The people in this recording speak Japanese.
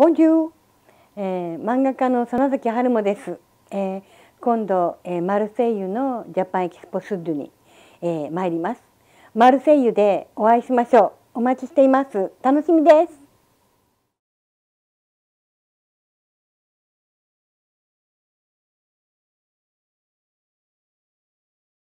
ボンジュー、えー、漫画家の園崎春馬です、えー、今度、えー、マルセイユのジャパンエキスポスッドに、えー、参りますマルセイユでお会いしましょうお待ちしています楽しみです